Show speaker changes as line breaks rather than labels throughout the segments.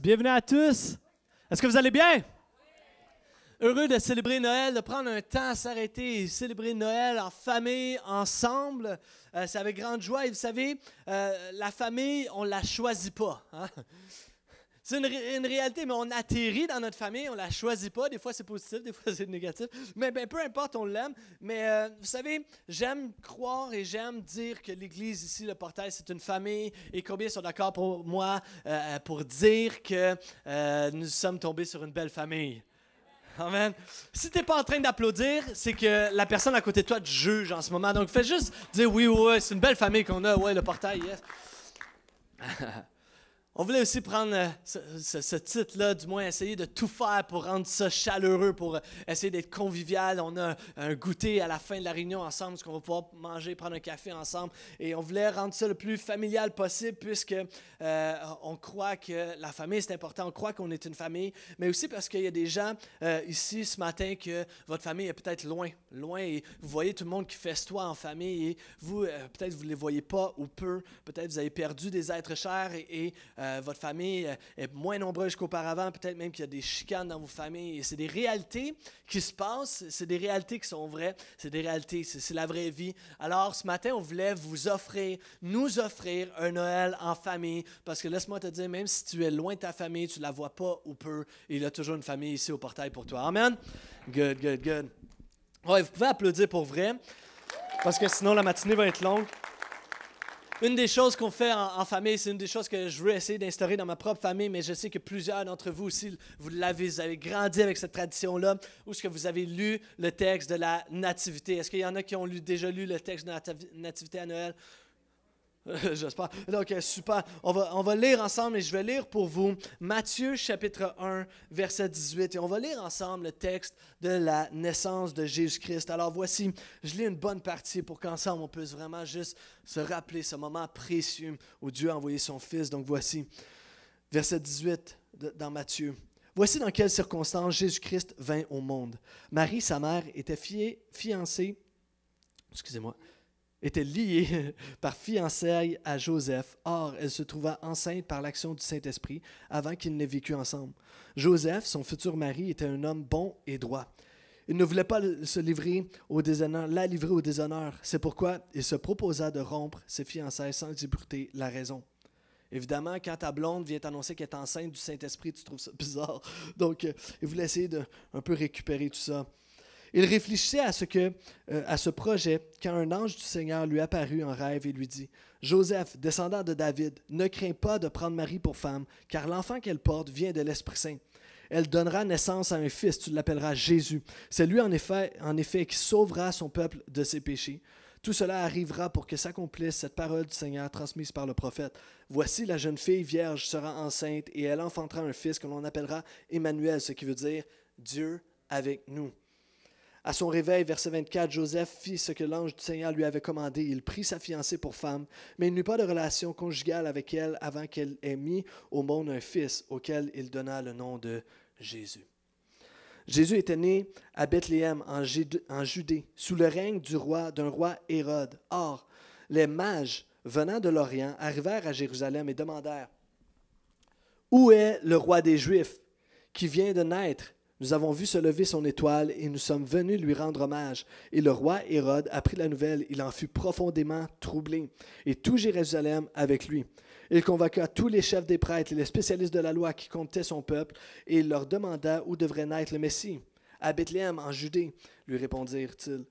Bienvenue à tous! Est-ce que vous allez bien? Heureux de célébrer Noël, de prendre un temps à s'arrêter et célébrer Noël en famille, ensemble. Euh, c'est avec grande joie. Et vous savez, euh, la famille, on ne la choisit pas. Hein? C'est une, réalité, mais on atterrit dans notre famille, on la choisit pas. Des fois, c'est positif, des fois, c'est négatif. Mais ben, peu importe, on l'aime. Mais euh, vous savez, j'aime croire et j'aime dire que l'Église ici, le portail, c'est une famille. Et combien sont d'accord pour moi euh, pour dire que euh, nous sommes tombés sur une belle famille? Amen. Si n'es pas en train d'applaudir, c'est que la personne à côté de toi te juge en ce moment. Donc fais juste dire oui, oui, ouais, c'est une belle famille qu'on a, Oui, le portail, yes. On voulait aussi prendre euh, ce, titre-là, du moins essayer de tout faire pour rendre ça chaleureux, pour euh, essayer d'être convivial. On a un goûter à la fin de la réunion ensemble, ce qu'on va pouvoir manger, prendre un café ensemble. Et on voulait rendre ça le plus familial possible, puisque euh, on croit que la famille, c'est important. On croit qu'on est une famille, mais aussi parce qu'il y a des gens ici ce matin que votre famille est peut-être loin, loin. Et vous voyez tout le monde qui festoie en famille et vous, peut-être vous ne les voyez pas ou peu. Peut-être vous avez perdu des êtres chers et euh, votre famille euh, est moins nombreuse qu'auparavant, peut-être même qu'il y a des chicanes dans vos familles. C'est des réalités qui se passent, c'est des réalités qui sont vraies, c'est des réalités, c'est la vraie vie. Alors ce matin, on voulait vous offrir, nous offrir un Noël en famille, parce que laisse-moi te dire, même si tu es loin de ta famille, tu la vois pas ou peu, il y a toujours une famille ici au portail pour toi. Amen. Good, good, good. Ouais, vous pouvez applaudir pour vrai, parce que sinon la matinée va être longue une des choses qu'on fait en, famille, c'est une des choses que je veux essayer d'instaurer dans ma propre famille, mais je sais que plusieurs d'entre vous aussi, vous l'avez, vous avez grandi avec cette tradition-là, ou est-ce que vous avez lu le texte de la Nativité? Est-ce qu'il y en a qui ont déjà lu le texte de la Nativité à Noël? J'espère. Donc, euh, super. On va, on va lire ensemble et je vais lire pour vous Matthieu chapitre 1, verset 18. Et on va lire ensemble le texte de la naissance de Jésus-Christ. Alors, voici, je lis une bonne partie pour qu'ensemble on puisse vraiment juste se rappeler ce moment précieux où Dieu a envoyé son Fils. Donc, voici, verset 18 dans Matthieu. Voici dans quelles circonstances Jésus-Christ vint au monde. Marie, sa mère, était fiancée. Excusez-moi était liée par fiançailles à Joseph. Or, elle se trouva enceinte par l'action du Saint-Esprit avant qu'ils n'aient vécu ensemble. Joseph, son futur mari, était un homme bon et droit. Il ne voulait pas se livrer au déshonneur, la livrer au déshonneur. C'est pourquoi il se proposa de rompre ses fiançailles sans exécuter la raison. Évidemment, quand ta blonde vient t'annoncer qu'elle est enceinte du Saint-Esprit, tu trouves ça bizarre. Donc, euh, il voulait essayer de un peu récupérer tout ça. Il réfléchissait à ce, que, euh, à ce projet quand un ange du Seigneur lui apparut en rêve et lui dit Joseph, descendant de David, ne crains pas de prendre Marie pour femme, car l'enfant qu'elle porte vient de l'Esprit Saint. Elle donnera naissance à un fils, tu l'appelleras Jésus. C'est lui en effet, en effet qui sauvera son peuple de ses péchés. Tout cela arrivera pour que s'accomplisse cette parole du Seigneur transmise par le prophète. Voici la jeune fille vierge sera enceinte et elle enfantera un fils que l'on appellera Emmanuel, ce qui veut dire Dieu avec nous. À son réveil, verset 24, Joseph fit ce que l'ange du Seigneur lui avait commandé. Il prit sa fiancée pour femme, mais il n'eut pas de relation conjugale avec elle avant qu'elle ait mis au monde un fils auquel il donna le nom de Jésus. Jésus était né à Bethléem, en, Judée, sous le règne du roi, d'un roi Hérode. Or, les mages venant de l'Orient arrivèrent à Jérusalem et demandèrent Où est le roi des Juifs qui vient de naître nous avons vu se lever son étoile et nous sommes venus lui rendre hommage. Et le roi Hérode apprit la nouvelle. Il en fut profondément troublé, et tout Jérusalem avec lui. Il convoqua tous les chefs des prêtres et les spécialistes de la loi qui comptaient son peuple, et il leur demanda où devrait naître le Messie. À Bethléem, en Judée, lui répondirent-ils.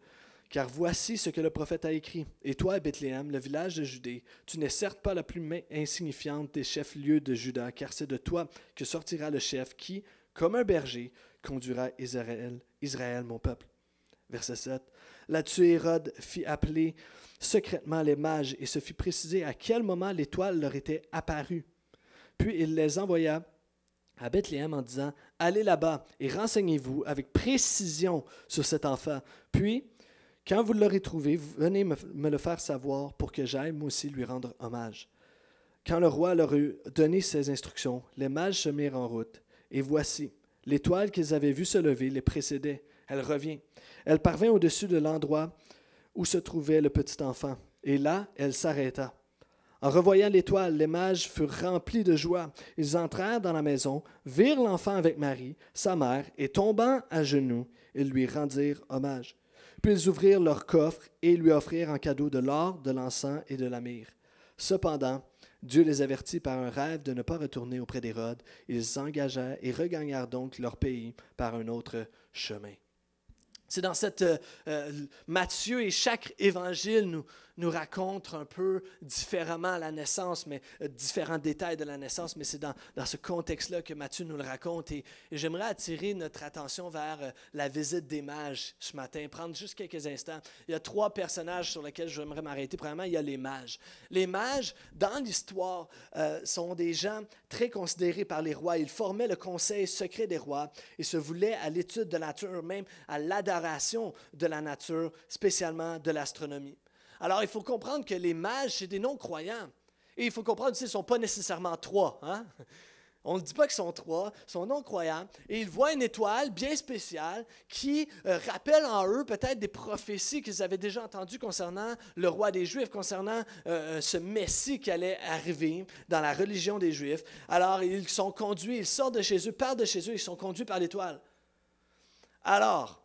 Car voici ce que le prophète a écrit. Et toi, Bethléem, le village de Judée, tu n'es certes pas la plus insignifiante des chefs-lieux de Juda, car c'est de toi que sortira le chef qui, comme un berger, conduira Israël, Israël, mon peuple. Verset 7. Là-dessus, Hérode fit appeler secrètement les mages et se fit préciser à quel moment l'étoile leur était apparue. Puis il les envoya à Bethléem en disant Allez là-bas et renseignez-vous avec précision sur cet enfant. Puis, quand vous l'aurez trouvé, venez me, le faire savoir pour que j'aille moi aussi lui rendre hommage. Quand le roi leur eut donné ses instructions, les mages se mirent en route. Et voici, L'étoile qu'ils avaient vue se lever les précédait. Elle revient. Elle parvint au-dessus de l'endroit où se trouvait le petit enfant. Et là, elle s'arrêta. En revoyant l'étoile, les mages furent remplis de joie. Ils entrèrent dans la maison, virent l'enfant avec Marie, sa mère, et tombant à genoux, ils lui rendirent hommage. Puis ils ouvrirent leur coffre et lui offrirent en cadeau de l'or, de l'encens et de la myrrhe. Cependant, Dieu les avertit par un rêve de ne pas retourner auprès d'Hérode. Ils s'engagèrent et regagnèrent donc leur pays par un autre chemin. C'est dans cette... Euh, euh, Matthieu et chaque évangile nous, nous raconte un peu différemment la naissance, mais euh, différents détails de la naissance, mais c'est dans, dans, ce contexte-là que Matthieu nous le raconte. Et, j'aimerais attirer notre attention vers euh, la visite des mages ce matin, prendre juste quelques instants. Il y a trois personnages sur lesquels j'aimerais m'arrêter. Premièrement, il y a les mages. Les mages, dans l'histoire, euh, sont des gens très considérés par les rois. Ils formaient le conseil secret des rois et se voulaient à l'étude de la nature, même à l'adoration de la nature, spécialement de l'astronomie. Alors, il faut comprendre que les mages, c'est des non-croyants. Et il faut comprendre aussi, qu'ils ne sont pas nécessairement trois. Hein. On ne dit pas qu'ils sont trois, ils sont non-croyants. Et ils voient une étoile bien spéciale qui euh, rappelle en eux peut-être des prophéties qu'ils avaient déjà entendues concernant le roi des Juifs, concernant euh, euh, ce Messie qui allait arriver dans la religion des Juifs. Alors, ils sont conduits, ils sortent de chez eux, partent de chez eux, ils sont conduits par l'étoile. Alors,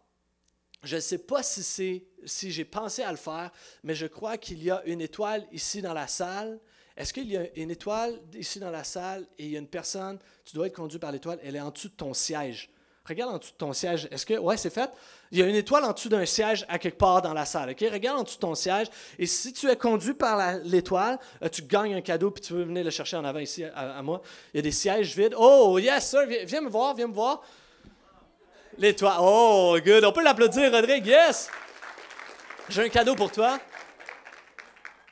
je ne sais pas si c'est si j'ai pensé à le faire, mais je crois qu'il y a une étoile ici dans la salle. Est-ce qu'il y a une étoile ici dans la salle et il y a une personne, tu dois être conduit par l'étoile, elle est en dessous de ton siège. Regarde en dessous de ton siège. Est-ce que. Ouais, c'est fait. Il y a une étoile en dessous d'un siège à quelque part dans la salle. OK? Regarde en dessous de ton siège. Et si tu es conduit par l'étoile, euh, tu gagnes un cadeau puis tu veux venir le chercher en avant ici à, moi. Il y a des sièges vides. Oh, yes, sir. viens me voir, viens me voir. L'étoile. Oh, good. On peut l'applaudir, Rodrigue. Yes! J'ai un cadeau pour toi.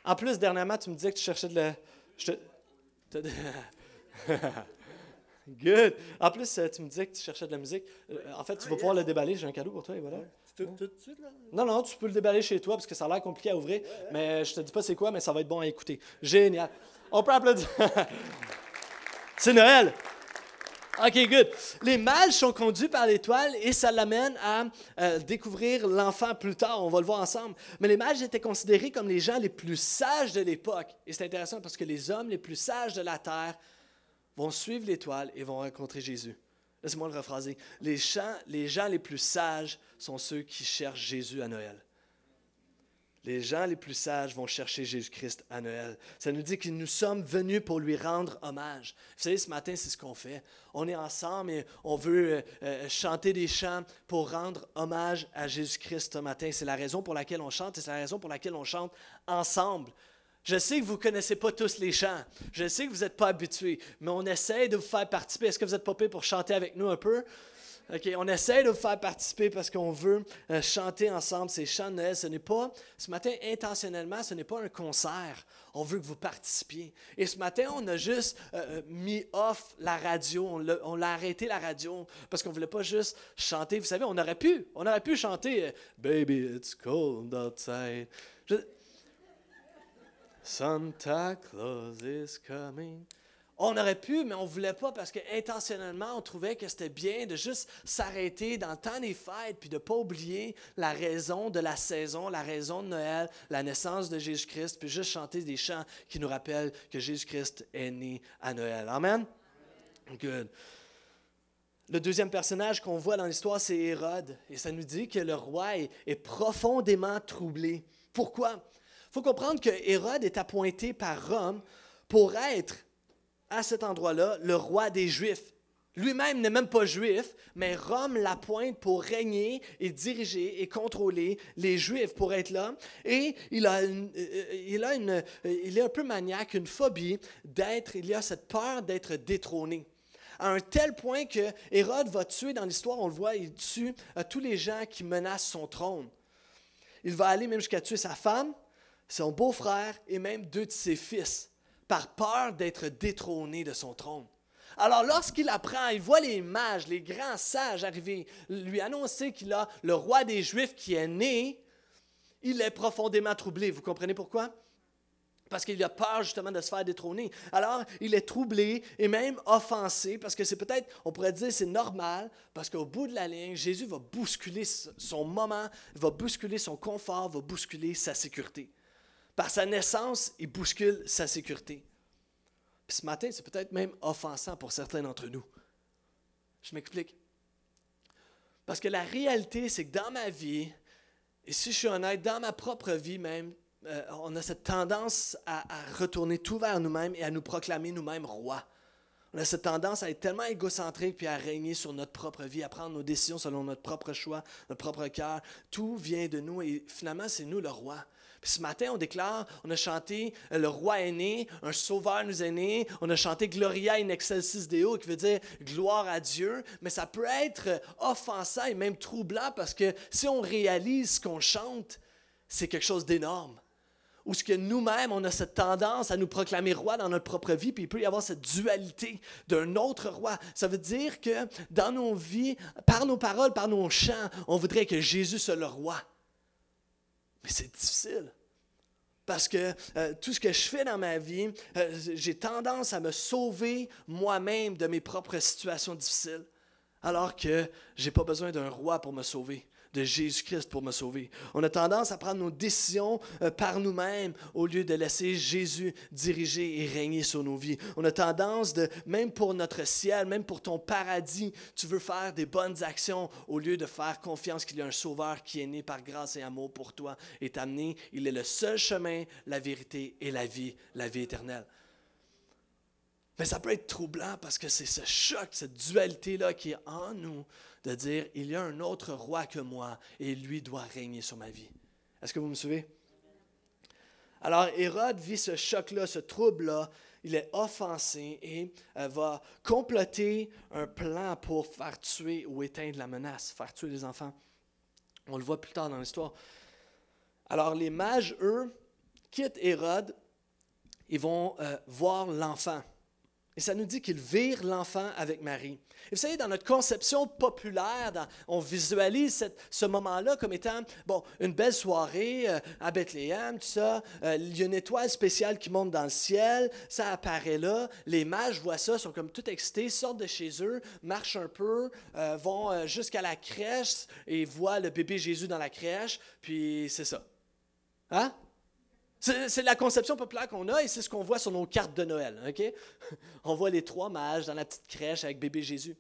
En plus, dernièrement, tu me disais que tu cherchais de la... Je te... Good. En plus, euh, tu me disais que tu cherchais de la musique. Euh, en fait, tu vas pouvoir le déballer. J'ai un cadeau pour toi et voilà. Non, non, tu peux le déballer chez toi parce que ça a l'air compliqué à ouvrir. Mais je te dis pas c'est quoi, mais ça va être bon à écouter. Génial. On peut applaudir. c'est Noël. OK, good. Les mâles sont conduits par l'étoile et ça l'amène à euh, découvrir l'enfant plus tard. On va le voir ensemble. Mais les mâles étaient considérés comme les gens les plus sages de l'époque. Et c'est intéressant parce que les hommes les plus sages de la terre vont suivre l'étoile et vont rencontrer Jésus. Laissez-moi le rephraser. les gens les plus sages sont ceux qui cherchent Jésus à Noël. Les gens les plus sages vont chercher Jésus-Christ à Noël. Ça nous dit que nous sommes venus pour lui rendre hommage. Vous savez, ce matin, c'est ce qu'on fait. On est ensemble et on veut euh, euh, chanter des chants pour rendre hommage à Jésus-Christ ce matin. C'est la raison pour laquelle on chante et c'est la raison pour laquelle on chante ensemble. Je sais que vous ne connaissez pas tous les chants. Je sais que vous n'êtes pas habitués, mais on essaie de vous faire participer. Est-ce que vous êtes prêts pour chanter avec nous un peu? on essaie de vous faire participer parce qu'on veut euh, chanter ensemble ces chants de Noël. Ce n'est pas, ce matin, intentionnellement, ce n'est pas un concert. On veut que vous participiez. Et ce matin, on a juste euh, euh, mis off la radio. On l'a arrêté la radio parce qu'on ne voulait pas juste chanter. Vous savez, on aurait pu. On aurait pu chanter Baby, it's cold outside. Santa Claus is coming on aurait pu, mais on ne voulait pas parce que intentionnellement, on trouvait que c'était bien de juste s'arrêter dans le temps des fêtes puis de ne pas oublier la raison de la saison, la raison de Noël, la naissance de Jésus-Christ, puis juste chanter des chants qui nous rappellent que Jésus-Christ est né à Noël. Amen? Good. Le deuxième personnage qu'on voit dans l'histoire, c'est Hérode. Et ça nous dit que le roi est, profondément troublé. Pourquoi? Il faut comprendre que Hérode est appointé par Rome pour être à cet endroit-là le roi des Juifs. Lui-même n'est même pas juif, mais Rome l'appointe pour régner et diriger et contrôler les Juifs pour être là. Et il a, euh, euh, il a une, euh, il est un peu maniaque, une phobie d'être, il a cette peur d'être détrôné. À un tel point que Hérode va tuer dans l'histoire, on le voit, il tue tous les gens qui menacent son trône. Il va aller même jusqu'à tuer sa femme, son beau-frère et même deux de ses fils par peur d'être détrôné de son trône. Alors lorsqu'il apprend, il voit les mages, les grands sages arriver, lui annoncer qu'il a le roi des Juifs qui est né, il est profondément troublé. Vous comprenez pourquoi? Parce qu'il a peur justement de se faire détrôner. Alors, il est troublé et même offensé parce que c'est peut-être, on pourrait dire, c'est normal parce qu'au bout de la ligne, Jésus va bousculer son moment, va bousculer son confort, va bousculer sa sécurité. Par sa naissance, il bouscule sa sécurité. ce matin, c'est peut-être même offensant pour certains d'entre nous. Je m'explique. Parce que la réalité, c'est que dans ma vie, et si je suis honnête, dans ma propre vie même, euh, on a cette tendance à, retourner tout vers nous-mêmes et à nous proclamer nous-mêmes rois. On a cette tendance à être tellement égocentrique puis à régner sur notre propre vie, à prendre nos décisions selon notre propre choix, notre propre cœur. Tout vient de nous et finalement, c'est nous le roi. Puis ce matin, on déclare, on a chanté euh, Le roi est né, un sauveur nous est né, on a chanté Gloria in excelsis Deo, qui veut dire gloire à Dieu, mais ça peut être offensant et même troublant parce que si on réalise ce qu'on chante, c'est quelque chose d'énorme. Ou ce que nous-mêmes, on a cette tendance à nous proclamer roi dans notre propre vie, puis il peut y avoir cette dualité d'un autre roi. Ça veut dire que dans nos vies, par nos paroles, par nos chants, on voudrait que Jésus soit le roi. Mais c'est difficile. Parce que euh, tout ce que je fais dans ma vie, euh, j'ai tendance à me sauver moi-même de mes propres situations difficiles. Alors que j'ai pas besoin d'un roi pour me sauver de Jésus-Christ pour me sauver. On a tendance à prendre nos décisions euh, par nous-mêmes au lieu de laisser Jésus diriger et régner sur nos vies. On a tendance de, même pour notre ciel, même pour ton paradis, tu veux faire des bonnes actions au lieu de faire confiance qu'il y a un sauveur qui est né par grâce et amour pour toi et t'amener. Il est le seul chemin, la vérité et la vie, la vie éternelle. Mais ça peut être troublant parce que c'est ce choc, cette dualité-là qui est en nous de dire, il y a un autre roi que moi et lui doit régner sur ma vie. Est-ce que vous me suivez? Alors Hérode vit ce choc-là, ce trouble-là, il est offensé et euh, va comploter un plan pour faire tuer ou éteindre la menace, faire tuer les enfants. On le voit plus tard dans l'histoire. Alors les mages, eux, quittent Hérode, ils vont euh, voir l'enfant. Et ça nous dit qu'il vire l'enfant avec Marie. Et vous savez, dans notre conception populaire, on visualise ce moment-là comme étant, bon, une belle soirée euh, à Bethléem, tout ça. Euh, il y a une étoile spéciale qui monte dans le ciel, ça apparaît là. Les mages voient ça, sont comme tout excités, sortent de chez eux, marchent un peu, euh, vont jusqu'à la crèche et voient le bébé Jésus dans la crèche, puis c'est ça. Hein? C'est la conception populaire qu'on a et c'est ce qu'on voit sur nos cartes de Noël. On voit les trois mages dans la petite crèche avec bébé Jésus.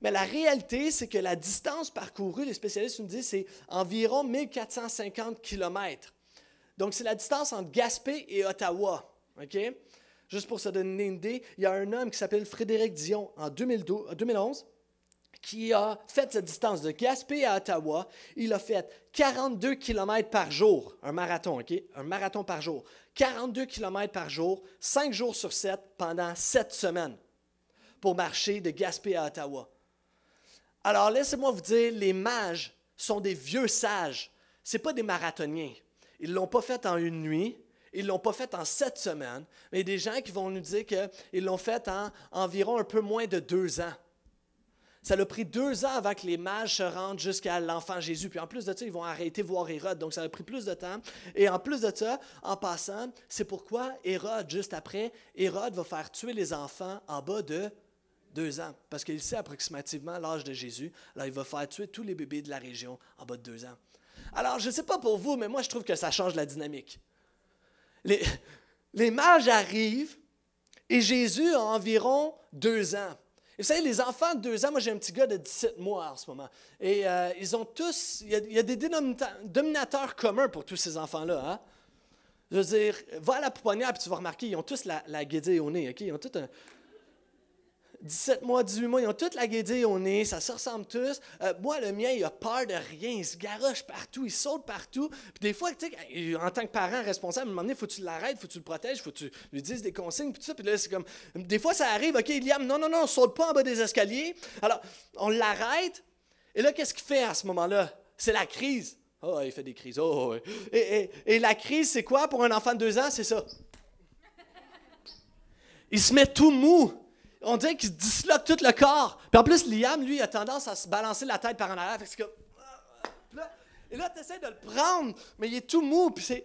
Mais la réalité, c'est que la distance parcourue, les spécialistes nous disent, c'est environ 1450 km. Donc, c'est la distance entre Gaspé et Ottawa. Juste pour ça donner une idée, il y a un homme qui s'appelle Frédéric Dion en 2011 qui a fait cette distance de Gaspé à Ottawa, il a fait 42 km par jour, un marathon, OK? Un marathon par jour. 42 km par jour, 5 jours sur 7, pendant 7 semaines, pour marcher de Gaspé à Ottawa. Alors, laissez-moi vous dire, les mages sont des vieux sages. Ce pas des marathoniens. Ils ne l'ont pas fait en une nuit. Ils ne l'ont pas fait en sept semaines, mais des gens qui vont nous dire qu'ils l'ont fait en environ un peu moins de deux ans. Ça a pris deux ans avant que les mages se rendent jusqu'à l'enfant Jésus. Puis en plus de ça, ils vont arrêter de voir Hérode. Donc ça a pris plus de temps. Et en plus de ça, en passant, c'est pourquoi Hérode, juste après, Hérode va faire tuer les enfants en bas de deux ans. Parce qu'il sait approximativement l'âge de Jésus. Alors il va faire tuer tous les bébés de la région en bas de deux ans. Alors je ne sais pas pour vous, mais moi je trouve que ça change la dynamique. Les, les mages arrivent et Jésus a environ deux ans vous savez, les enfants de 2 ans, moi j'ai un petit gars de 17 mois en ce moment, et euh, ils ont tous, il y, a, des dénominateurs communs pour tous ces enfants-là. Hein. Je veux dire, va à la pouponnière, puis tu vas remarquer, ils ont tous la, guédée au nez, OK? Ils ont tous un, 17 mois, 18 mois, ils ont toute la guédille on est, ça se ressemble tous. Euh, moi, le mien, il a peur de rien, il se garoche partout, il saute partout. Puis des fois, tu en tant que parent responsable, il un moment donné, faut que tu l'arrêtes, faut que tu le protèges, faut que tu lui dises des consignes, tout ça. Puis là, c'est comme, des fois, ça arrive, OK, Liam, non, non, non, saute pas en bas des escaliers. Alors, on l'arrête. Et là, qu'est-ce qu'il fait à ce moment-là? C'est la crise. Oh, il fait des crises. Oh, et, et la crise, c'est quoi pour un enfant de deux ans? C'est ça. Il se met tout mou on dirait qu'il disloque tout le corps. Puis en plus, Liam, lui, a tendance à se balancer la tête par en arrière. que ah, ah, ah. Et là, tu essaies de le prendre, mais il est tout mou. Puis c'est...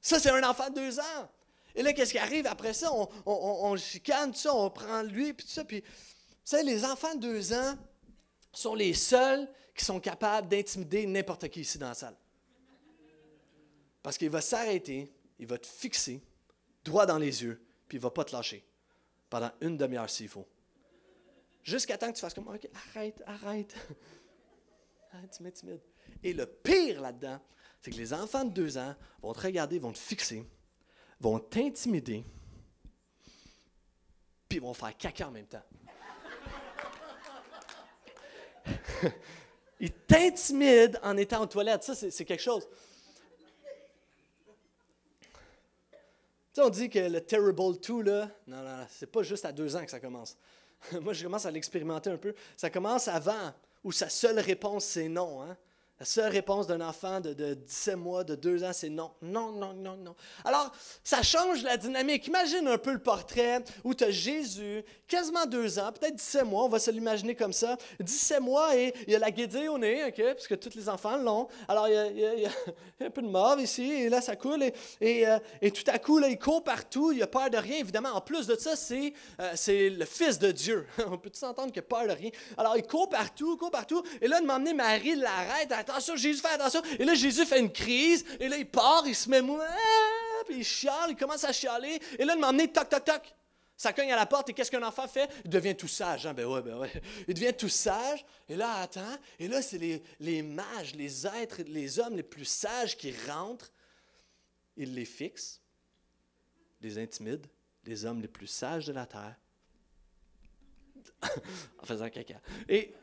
Ça, c'est un enfant de deux ans. Et là, qu'est-ce qui arrive après ça? On, on, on, chicane, on prend lui, puis tout ça. Puis, tu sais, les enfants de deux ans sont les seuls qui sont capables d'intimider n'importe qui ici dans la salle. Parce qu'il va s'arrêter, il va te fixer droit dans les yeux, puis il va pas te lâcher pendant une demi-heure s'il faut. Jusqu'à temps que tu fasses comme, OK, arrête, arrête. arrête tu m'intimides. Et le pire là-dedans, c'est que les enfants de deux ans vont te regarder, vont te fixer, vont t'intimider, puis vont faire caca en même temps. Ils t'intimident en étant aux toilettes. Ça, c'est quelque chose. on dit que le Terrible 2, là, non, non, c'est pas juste à deux ans que ça commence. Moi, je commence à l'expérimenter un peu. Ça commence avant, où sa seule réponse, c'est non. Hein? La seule réponse d'un enfant de, 17 mois, de 2 ans, c'est non. Non, non, non, non. Alors, ça change la dynamique. Imagine un peu le portrait où tu as Jésus, quasiment 2 ans, peut-être 17 mois, on va se l'imaginer comme ça. 17 mois et il a la guédée au nez, OK, parce que tous les enfants l'ont. Alors, il y, a, un peu de mauve ici, et là, ça coule. Et, euh, et, tout à coup, là, il court partout, il a peur de rien. Évidemment, en plus de ça, c'est euh, le Fils de Dieu. on peut tous entendre qu'il a peur de rien. Alors, il court partout, court partout. Et là, de m'emmener Marie l'arrête attention, Jésus, fais attention. Et là, Jésus fait une crise, et là, il part, il se met mouais ah, puis il chiale, il commence à chialer, et là, il m'a emmené, toc, toc, toc. Ça cogne à la porte, et qu'est-ce qu'un enfant fait? Il devient tout sage, hein. ben ouais, ben ouais. Il devient tout sage, et là, attends, et là, c'est les, mages, les êtres, les hommes les plus sages qui rentrent. Ils les fixent. les intimides. les hommes les plus sages de la terre, en faisant caca. Et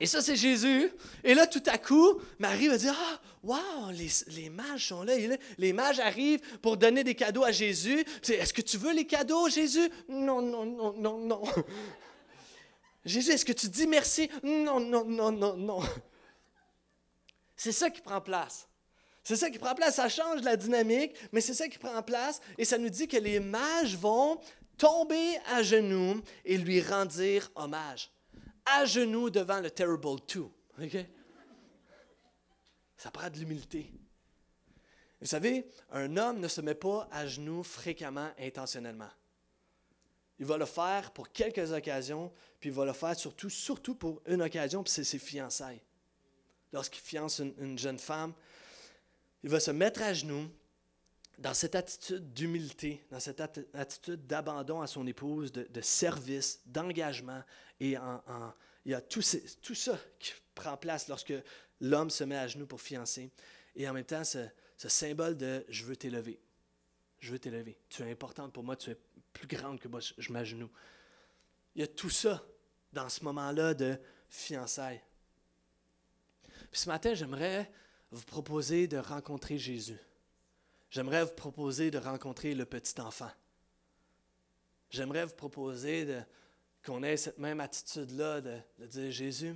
et ça, c'est Jésus. Et là, tout à coup, Marie va dire, ah, wow, les, mages sont là. Les mages arrivent pour donner des cadeaux à Jésus. Est-ce que tu veux les cadeaux, Jésus? Non, non, non, non, non. Jésus, est-ce que tu dis merci? Non, non, non, non, non. C'est ça qui prend place. C'est ça qui prend place. Ça change la dynamique, mais c'est ça qui prend place. Et ça nous dit que les mages vont tomber à genoux et lui rendre hommage à genoux devant le Terrible Two. Ça prend de l'humilité. Vous savez, un homme ne se met pas à genoux fréquemment, intentionnellement. Il va le faire pour quelques occasions, puis il va le faire surtout, surtout pour une occasion, puis c'est ses fiançailles. Lorsqu'il fiance une, jeune femme, il va se mettre à genoux, dans cette attitude d'humilité, dans cette attitude d'abandon à son épouse, de, service, d'engagement, et en, il y a tout, ça qui prend place lorsque l'homme se met à genoux pour fiancer, et en même temps ce, symbole de je veux t'élever, je veux t'élever, tu es importante pour moi, tu es plus grande que moi, je, je Il y a tout ça dans ce moment-là de fiançailles. ce matin, j'aimerais vous proposer de rencontrer Jésus. J'aimerais vous proposer de rencontrer le petit enfant. J'aimerais vous proposer qu'on ait cette même attitude-là de, dire Jésus,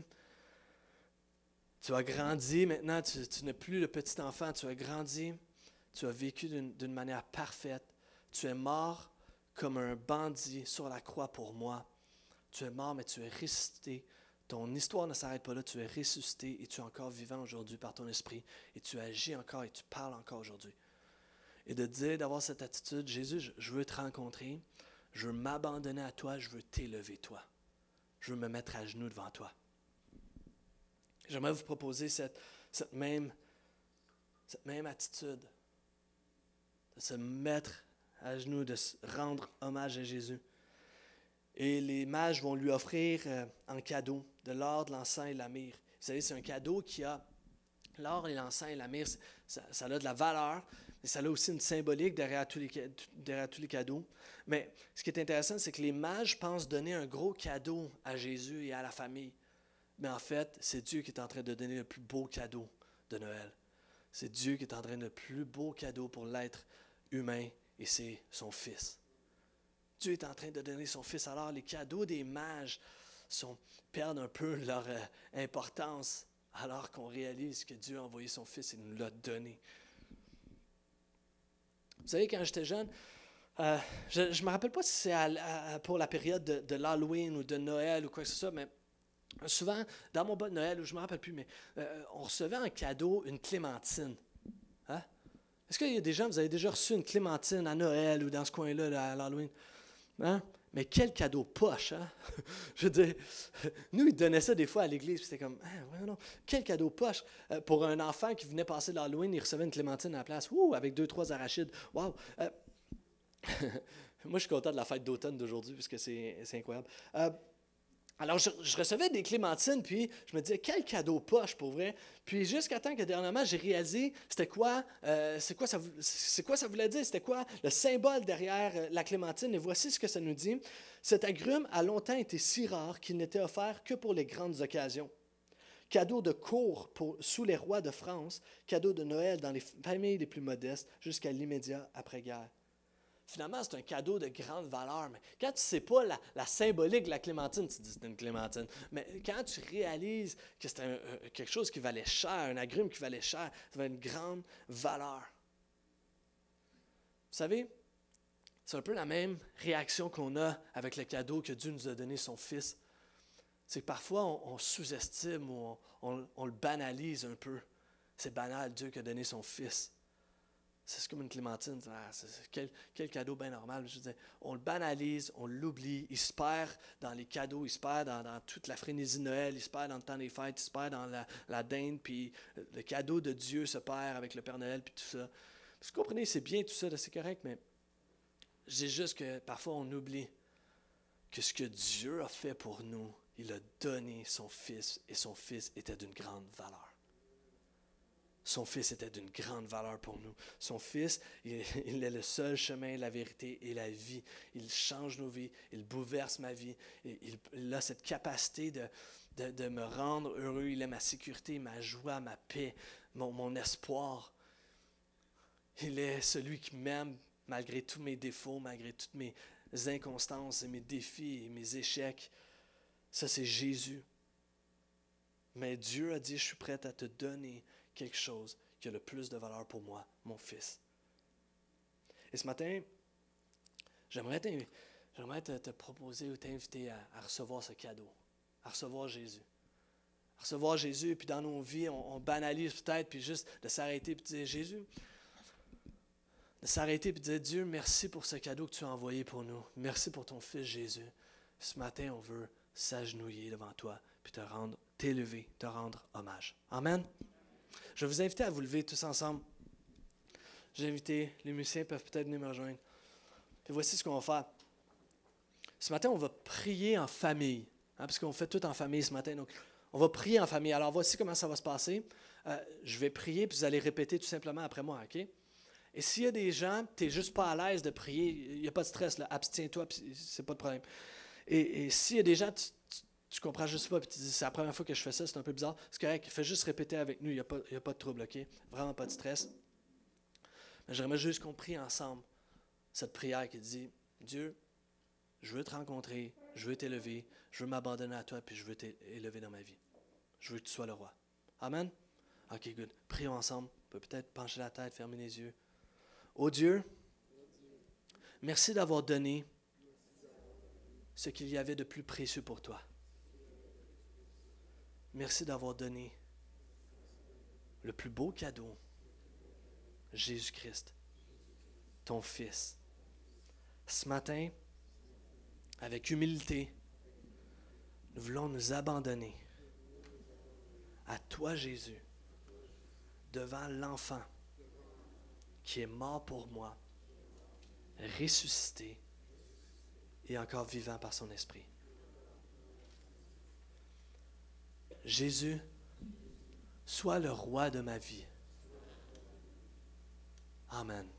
tu as grandi maintenant, tu n'es plus le petit enfant, tu as grandi, tu as vécu d'une manière parfaite, tu es mort comme un bandit sur la croix pour moi. Tu es mort, mais tu es ressuscité. Ton histoire ne s'arrête pas là. Tu es ressuscité et tu es encore vivant aujourd'hui par ton esprit. Et tu agis encore et tu parles encore aujourd'hui et de dire, d'avoir cette attitude, Jésus, je veux te rencontrer, je veux m'abandonner à toi, je veux t'élever toi, je veux me mettre à genoux devant toi. J'aimerais vous proposer cette, même, attitude, de se mettre à genoux, de se rendre hommage à Jésus. Et les mages vont lui offrir euh, un en cadeau de l'or, de l'encens et de la myrrhe. Vous savez, c'est un cadeau qui a l'or et l'encens et la myrrhe, ça, a de la valeur, et ça a aussi une symbolique derrière tous les, tous les cadeaux. Mais ce qui est intéressant, c'est que les mages pensent donner un gros cadeau à Jésus et à la famille. Mais en fait, c'est Dieu qui est en train de donner le plus beau cadeau de Noël. C'est Dieu qui est en train de donner le plus beau cadeau pour l'être humain et c'est son Fils. Dieu est en train de donner son Fils. Alors les cadeaux des mages sont, perdent un peu leur euh, importance alors qu'on réalise que Dieu a envoyé son Fils et nous l'a donné. Vous savez, quand j'étais jeune, euh, je ne me rappelle pas si c'est pour la période de, l'Halloween ou de Noël ou quoi que ce soit, mais souvent, dans mon bas de Noël, ou je ne me rappelle plus, mais euh, euh, on recevait en cadeau une clémentine. Hein? Est-ce qu'il y a des gens, vous avez déjà reçu une clémentine à Noël ou dans ce coin-là, là, à l'Halloween? Hein? Mais quel cadeau poche, hein? Je veux dire, nous, ils donnaient ça des fois à l'église, c'était comme, ah, ouais, non, quel cadeau poche euh, pour un enfant qui venait passer l'Halloween, il recevait une clémentine à la place, Ouh, avec deux, trois arachides, waouh! Moi, je suis content de la fête d'automne d'aujourd'hui, parce que c'est incroyable. Euh, alors, je, recevais des clémentines, puis je me disais, quel cadeau poche pour vrai. Puis jusqu'à temps que dernièrement, j'ai réalisé c'était quoi, euh, c'est quoi, ça, voulait dire, c'était quoi le symbole derrière euh, la clémentine. Et voici ce que ça nous dit. Cet agrume a longtemps été si rare qu'il n'était offert que pour les grandes occasions. Cadeau de cour sous les rois de France, cadeau de Noël dans les familles les plus modestes jusqu'à l'immédiat après-guerre. Finalement, c'est un cadeau de grande valeur. Mais quand tu ne sais pas la, symbolique de la clémentine, tu te dis c'est une clémentine. Mais quand tu réalises que c'est quelque chose qui valait cher, un agrume qui valait cher, ça va une grande valeur. Vous savez, c'est un peu la même réaction qu'on a avec le cadeau que Dieu nous a donné son Fils. C'est que parfois, on, sous-estime ou on, on le banalise un peu. C'est banal, Dieu qui a donné son Fils c'est comme une clémentine. Ah, quel, cadeau bien normal. on le banalise, on l'oublie. Il se perd dans les cadeaux, il se perd dans, toute la frénésie de Noël, il se perd dans le temps des fêtes, il se perd dans la, la dinde, puis le cadeau de Dieu se perd avec le Père Noël, puis tout ça. Vous comprenez, c'est bien tout ça, c'est correct, mais j'ai juste que parfois on oublie que ce que Dieu a fait pour nous, il a donné son Fils, et son Fils était d'une grande valeur. Son Fils était d'une grande valeur pour nous. Son Fils, il, est le seul chemin, la vérité et la vie. Il change nos vies, il bouleverse ma vie. il, a cette capacité de, de, me rendre heureux. Il est ma sécurité, ma joie, ma paix, mon, mon espoir. Il est celui qui m'aime malgré tous mes défauts, malgré toutes mes inconstances et mes défis et mes échecs. Ça, c'est Jésus. Mais Dieu a dit, je suis prêt à te donner quelque chose qui a le plus de valeur pour moi, mon fils. Et ce matin, j'aimerais te, proposer ou t'inviter à, recevoir ce cadeau, à recevoir Jésus. À recevoir Jésus, et puis dans nos vies, on, banalise peut-être, puis juste de s'arrêter et de dire Jésus, de s'arrêter et de dire Dieu, merci pour ce cadeau que tu as envoyé pour nous. Merci pour ton fils Jésus. Ce matin, on veut s'agenouiller devant toi, puis te rendre, t'élever, te rendre hommage. Amen. Je vais vous inviter à vous lever tous ensemble. J'ai invité, les musiciens peuvent peut-être venir me rejoindre. Et voici ce qu'on va faire. Ce matin, on va prier en famille, hein, parce qu'on fait tout en famille ce matin. Donc, on va prier en famille. Alors, voici comment ça va se passer. Euh, je vais prier, puis vous allez répéter tout simplement après moi, OK? Et s'il y a des gens, tu n'es juste pas à l'aise de prier, il n'y a pas de stress, abstiens-toi, c'est pas de problème. Et, s'il y a des gens, tu comprends juste pas, puis tu dis, c'est la première fois que je fais ça, c'est un peu bizarre. C'est correct, fais juste répéter avec nous, il n'y a, pas, pas de trouble, OK? Vraiment pas de stress. Mais j'aimerais juste qu'on prie ensemble cette prière qui dit, Dieu, je veux te rencontrer, je veux t'élever, je veux m'abandonner à toi, puis je veux t'élever dans ma vie. Je veux que tu sois le roi. Amen? OK, good. Prions ensemble. On peut peut-être pencher la tête, fermer les yeux. Ô oh Dieu, merci d'avoir donné ce qu'il y avait de plus précieux pour toi. Merci d'avoir donné le plus beau cadeau, Jésus-Christ, ton Fils. Ce matin, avec humilité, nous voulons nous abandonner à toi, Jésus, devant l'enfant qui est mort pour moi, ressuscité et encore vivant par son esprit. Jésus, sois le roi de ma vie. Amen.